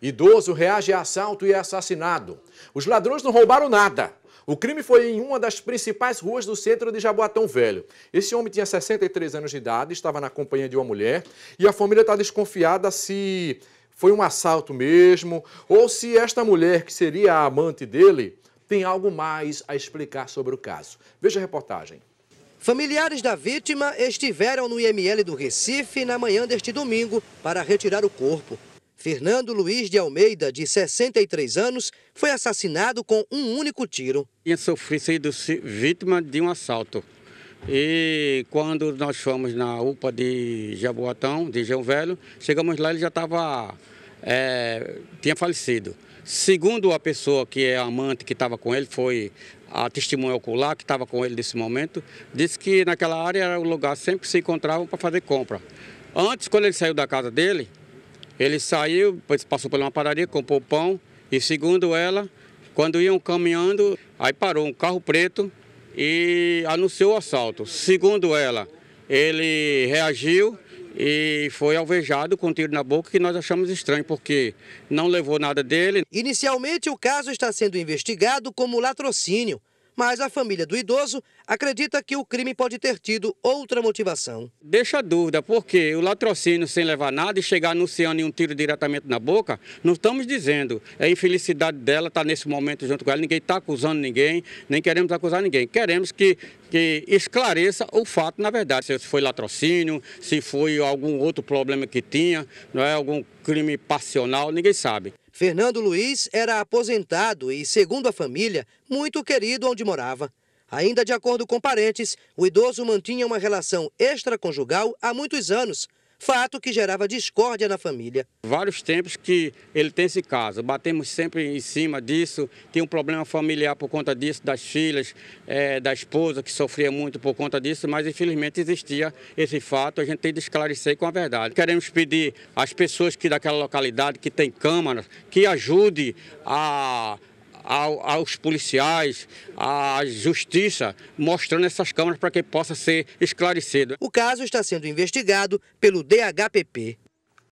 Idoso reage a assalto e é assassinado. Os ladrões não roubaram nada. O crime foi em uma das principais ruas do centro de Jaboatão Velho. Esse homem tinha 63 anos de idade, estava na companhia de uma mulher e a família está desconfiada se foi um assalto mesmo ou se esta mulher, que seria a amante dele, tem algo mais a explicar sobre o caso. Veja a reportagem. Familiares da vítima estiveram no IML do Recife na manhã deste domingo para retirar o corpo. Fernando Luiz de Almeida, de 63 anos, foi assassinado com um único tiro. Tinha sofrido sido vítima de um assalto. E quando nós fomos na UPA de Jaboatão, de João Velho, chegamos lá ele já estava. É, tinha falecido. Segundo a pessoa que é amante que estava com ele, foi a testemunha ocular que estava com ele nesse momento, disse que naquela área era o lugar sempre se encontravam para fazer compra. Antes, quando ele saiu da casa dele, ele saiu, passou por uma padaria, comprou pão e, segundo ela, quando iam caminhando, aí parou um carro preto e anunciou o assalto. Segundo ela, ele reagiu e foi alvejado com um tiro na boca, que nós achamos estranho, porque não levou nada dele. Inicialmente, o caso está sendo investigado como latrocínio mas a família do idoso acredita que o crime pode ter tido outra motivação. Deixa dúvida, porque o latrocínio sem levar nada e chegar anunciando um tiro diretamente na boca, não estamos dizendo. É a infelicidade dela estar tá nesse momento junto com ela, ninguém está acusando ninguém, nem queremos acusar ninguém. Queremos que, que esclareça o fato, na verdade, se foi latrocínio, se foi algum outro problema que tinha, não é algum crime passional, ninguém sabe. Fernando Luiz era aposentado e, segundo a família, muito querido onde morava. Ainda de acordo com parentes, o idoso mantinha uma relação extraconjugal há muitos anos, fato que gerava discórdia na família. Vários tempos que ele tem esse caso, batemos sempre em cima disso, tem um problema familiar por conta disso, das filhas, é, da esposa que sofria muito por conta disso, mas infelizmente existia esse fato, a gente tem de esclarecer com a verdade. Queremos pedir às pessoas que daquela localidade, que tem câmaras, que ajude a ao, aos policiais, à justiça, mostrando essas câmeras para que possa ser esclarecido. O caso está sendo investigado pelo DHPP.